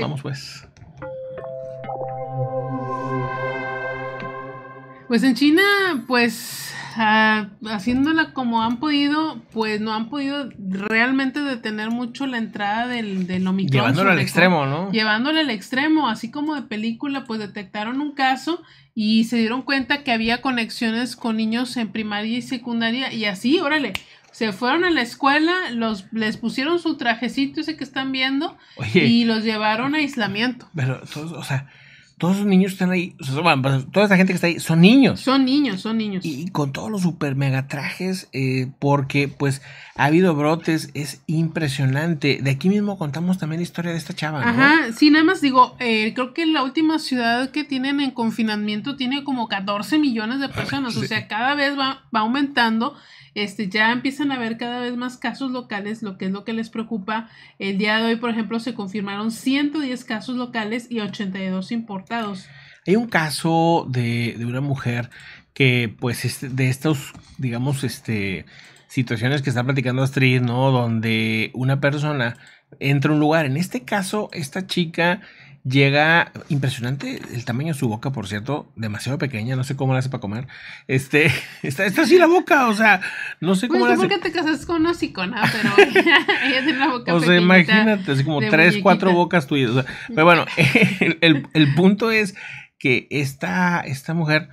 Vamos pues. Pues en China, pues ah, haciéndola como han podido, pues no han podido realmente detener mucho la entrada del, del Omicron. al extremo, ¿no? llevándola al extremo, así como de película, pues detectaron un caso y se dieron cuenta que había conexiones con niños en primaria y secundaria y así, órale, se fueron a la escuela, los, les pusieron su trajecito ese que están viendo y los llevaron a aislamiento. Pero, o sea, todos esos niños están ahí, pues, toda esa gente que está ahí son niños. Son niños, son niños. Y, con todos los super mega trajes, eh, porque pues ha habido brotes, es impresionante. De aquí mismo contamos también la historia de esta chava. Ajá, sí, nada más digo, eh, creo que la última ciudad que tienen en confinamiento tiene como 14 millones de personas, o sea, cada vez va, aumentando este, ya empiezan a haber cada vez más casos locales, lo que es lo que les preocupa. El día de hoy, por ejemplo, se confirmaron 110 casos locales y 82 importados hay un caso de, de una mujer que, pues, de estos, digamos, este, situaciones que está platicando Astrid, ¿no? Donde una persona entra a un lugar. En este caso, esta chica Llega, impresionante el tamaño de su boca, por cierto, demasiado pequeña, no sé cómo la hace para comer. Este, está, está así la boca, o sea, no sé cómo pues, la hace. ¿Por qué te casas con una psicona? Pero ella, tiene una boca O sea, imagínate, así como tres, cuatro bocas tuyas. pero bueno, el, punto es que esta, esta mujer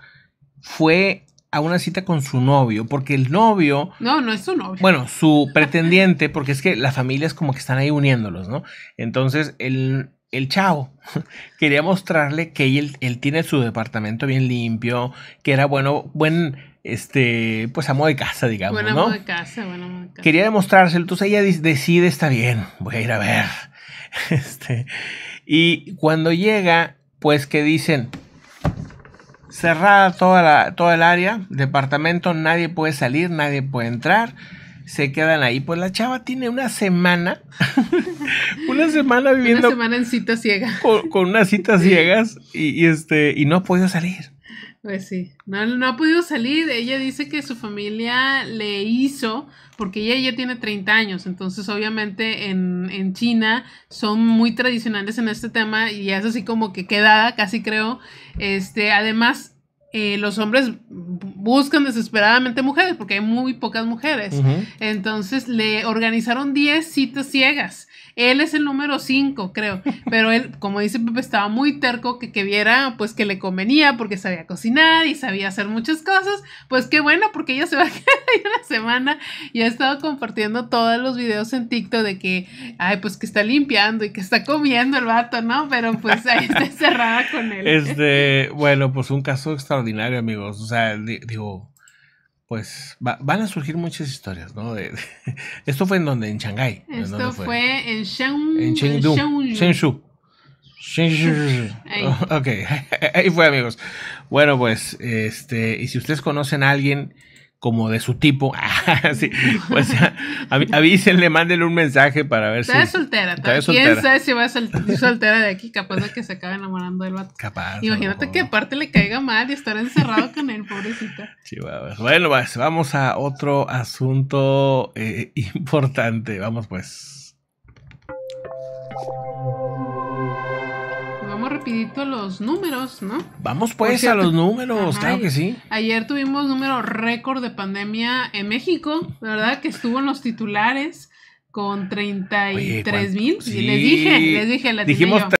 fue a una cita con su novio, porque el novio... No, no es su novio. Bueno, su pretendiente, porque es que las familias como que están ahí uniéndolos, ¿no? Entonces, el el chavo. Quería mostrarle que él, tiene su departamento bien limpio, que era bueno, buen, este, pues amo de casa, digamos, buen amo de casa, buen amo de casa. Quería demostrárselo, entonces ella decide, está bien, voy a ir a ver. Este, y cuando llega, pues que dicen, cerrada toda la, toda el área, departamento, nadie puede salir, nadie puede entrar se quedan ahí. Pues la chava tiene una semana, una semana viviendo. Una semana en cita ciega... Con, unas citas ciegas y, este, y no ha podido salir. Pues sí, no, ha podido salir. Ella dice que su familia le hizo, porque ella ya tiene 30 años, entonces obviamente en, en China son muy tradicionales en este tema y es así como que quedada, casi creo. Este, además, eh, los hombres buscan desesperadamente mujeres, porque hay muy pocas mujeres. Entonces le organizaron 10 citas ciegas. Él es el número 5, creo. Pero él, como dice Pepe, estaba muy terco que, que viera pues que le convenía porque sabía cocinar y sabía hacer muchas cosas. Pues qué bueno, porque ella se va a quedar ahí una semana y ha estado compartiendo todos los videos en TikTok de que, ay, pues que está limpiando y que está comiendo el vato, ¿no? Pero pues ahí está cerrada con él. Este, bueno, pues un caso extraordinario, amigos. O sea, digo, pues van a surgir muchas historias, ¿no? esto fue en donde, en Shanghái. Esto fue? en Chengdu en Chengdu, ok, ahí fue amigos. Bueno, pues, este, y si ustedes conocen a alguien como de su tipo, ah, sí, pues avísenle, mándenle un mensaje para ver si. está soltera. ¿Quién sabe si va a ser soltera de aquí? Capaz de que se acabe enamorando del vato. Capaz. Imagínate que aparte le caiga mal y estar encerrado con él, pobrecita. Bueno, pues, vamos a otro asunto eh, importante. Vamos pues. rapidito los números, ¿no? Vamos pues a los números, claro que sí. Ayer tuvimos número récord de pandemia en México, ¿verdad? Que estuvo en los titulares con 33 Oye, mil. Les dije, les dije, la Dijimos